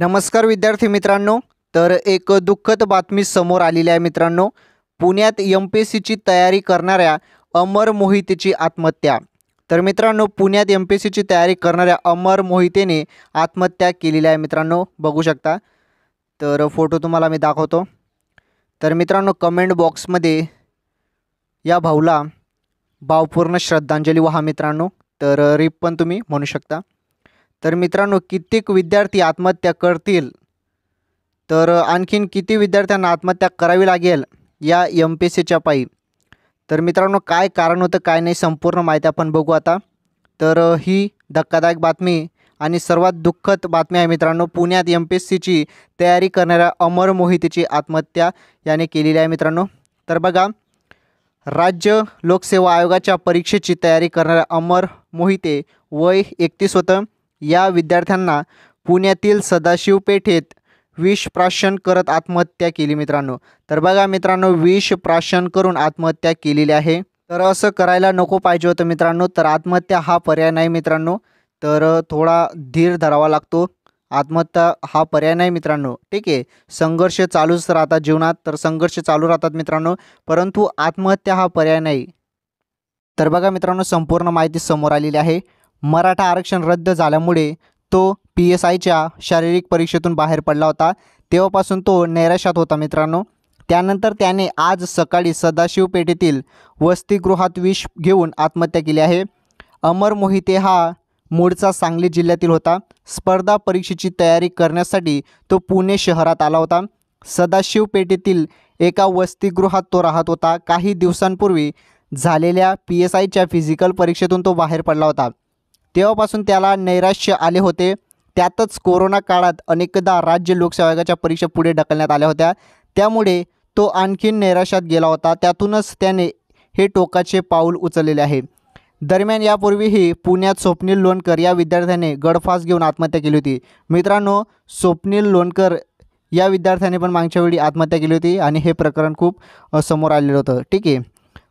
नमस्कार विद्यार्थी मित्रांनो तर एक दुःखद बातमी समोर आलेली आहे मित्रांनो पुण्यात एम पी एस सीची तयारी करणाऱ्या अमर मोहितेची आत्महत्या तर मित्रांनो पुण्यात एम पी एस सीची तयारी करणाऱ्या अमर मोहितेने आत्महत्या केलेली आहे मित्रांनो बघू शकता तर फोटो तुम्हाला मी दाखवतो तर मित्रांनो कमेंट बॉक्समध्ये या भाऊला भावपूर्ण श्रद्धांजली व्हा मित्रांनो तर रिप पण तुम्ही म्हणू शकता तर मित्रांनो कित्येक विद्यार्थी आत्महत्या करतील तर आणखीन किती विद्यार्थ्यांना आत्महत्या करावी लागेल या एम पी एस सीच्या पायी तर मित्रांनो काय कारण होतं काय नाही संपूर्ण माहिती आपण बघू आता तर ही धक्कादायक बातमी आणि सर्वात दुःखद बातमी आहे मित्रांनो पुण्यात एम पी एस सीची तयारी करणाऱ्या अमर मोहितेची आत्महत्या याने केलेली आहे मित्रांनो तर बघा राज्य लोकसेवा आयोगाच्या परीक्षेची तयारी करणाऱ्या अमर मोहिते वय एकतीस होतं या विद्यार्थ्यांना पुण्यातील सदाशिव पेठेत विष प्राशन करत आत्महत्या केली मित्रांनो तर बघा मित्रांनो विष प्राशन करून आत्महत्या केलेली आहे तर असं करायला नको पाहिजे होतं मित्रांनो तर आत्महत्या हा पर्याय नाही मित्रांनो तर थोडा धीर धरावा लागतो आत्महत्या हा पर्याय नाही मित्रांनो ठीक आहे संघर्ष चालूच राहतात जीवनात तर संघर्ष चालू राहतात मित्रांनो परंतु आत्महत्या हा पर्याय नाही तर बघा मित्रांनो संपूर्ण माहिती समोर आलेली आहे मराठा आरक्षण रद्द झाल्यामुळे तो पी एस आयच्या शारीरिक परीक्षेतून बाहेर पडला होता तेव्हापासून तो नैराश्यात होता मित्रांनो त्यानंतर त्याने आज सकाळी सदाशिवपेठेतील वसतिगृहात विष घेऊन आत्महत्या केली आहे अमर मोहिते हा मूळचा सांगली जिल्ह्यातील होता स्पर्धा परीक्षेची तयारी करण्यासाठी तो पुणे शहरात आला होता सदाशिवपेठेतील एका वसतिगृहात तो राहत होता काही दिवसांपूर्वी झालेल्या पी एस आयच्या फिजिकल परीक्षेतून तो बाहेर पडला होता तेव्हापासून त्याला नैराश्य आले होते त्यातच कोरोना काळात अनेकदा राज्य लोकसेवा आयोगाच्या परीक्षा पुढे ढकलण्यात आल्या होत्या त्यामुळे तो आणखीन नैराश्यात गेला होता त्यातूनच त्याने हे टोकाचे पाऊल उचललेले आहे दरम्यान यापूर्वीही पुण्यात स्वप्नील लोणकर या विद्यार्थ्याने गडफास घेऊन आत्महत्या केली होती मित्रांनो स्वप्नील लोणकर या विद्यार्थ्याने पण मागच्या वेळी आत्महत्या केली होती आणि हे प्रकरण खूप समोर आलेलं होतं ठीक आहे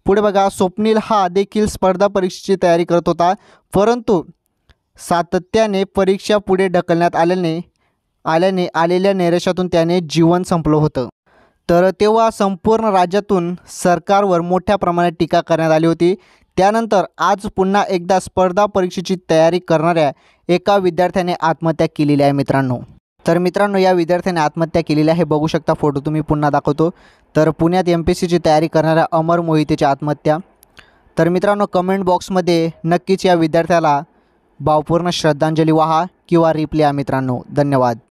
पुढे बघा स्वप्नील हा देखील स्पर्धा परीक्षेची तयारी करत होता परंतु सातत्याने परीक्षा पुढे ढकलण्यात आल्याने आल्याने आलेल्या नैराश्यातून त्याने जीवन संपलं होतं तर तेव्हा संपूर्ण राज्यातून सरकारवर मोठ्या प्रमाणात टीका करण्यात आली होती त्यानंतर आज पुन्हा एकदा स्पर्धा परीक्षेची तयारी करणाऱ्या एका विद्यार्थ्याने आत्महत्या केलेली आहे मित्रांनो तर मित्रांनो या विद्यार्थ्याने आत्महत्या केलेली आहे बघू शकता फोटो तुम्ही पुन्हा दाखवतो तर पुण्यात एम पी सीची तयारी करणाऱ्या अमर मोहितेची आत्महत्या तर मित्रांनो कमेंट बॉक्समध्ये नक्कीच या विद्यार्थ्याला भावपूर्ण श्रद्धांजली वाहा किंवा रिप्ले मित्रांनो धन्यवाद